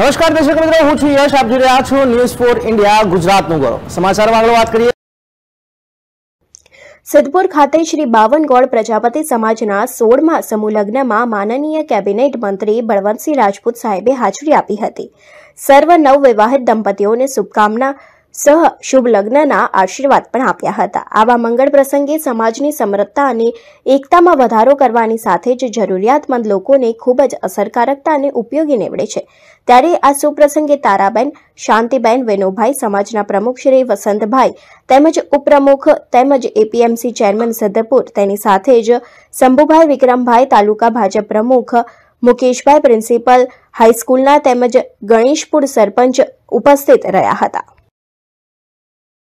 નમસ્કાર દર્શક મિત્રો હું છું યશ આપ જોઈ રહ્યા છો ન્યૂઝ ફોર ઇન્ડિયા ગુજરાતનું ગૌરવ સમાચાર વાંગડો વાત કરીએ સિદ્ધપુર ખાતે શ્રી બાવનગોળ પ્રજાપતિ સમાજના સોળમાં સમૂહ લગ્નમાં માનનીય કેબિનેટ મંત્રી બળવંતસિંહ રાજપૂત સાહેબે હાજરી આપી હતી સર્વ નવવિવાહિત વિવાહિત દંપતીઓને શુભકામના સહ શુભ લગ્નના આશીર્વાદ પણ આપ્યા હતા આવા મંગળ પ્રસંગે સમાજની સમરસતા અને એકતામાં વધારો કરવાની સાથે જ જરૂરિયાતમંદ લોકોને ખૂબ જ અસરકારકતા અને ઉપયોગી નીવડે છે ત્યારે આ સુપ્રસંગે તારાબેન શાંતિબેન વેનુભાઈ સમાજના પ્રમુખ શ્રી વસંતભાઈ તેમજ ઉપપ્રમુખ તેમજ એપીએમસી ચેરમેન સદ્ધપુર તેની સાથે જ શંભુભાઈ વિક્રમભાઈ તાલુકા ભાજપ પ્રમુખ મુકેશભાઈ પ્રિન્સિપલ હાઈસ્કૂલના તેમજ ગણેશપુર સરપંચ ઉપસ્થિત રહ્યા હતા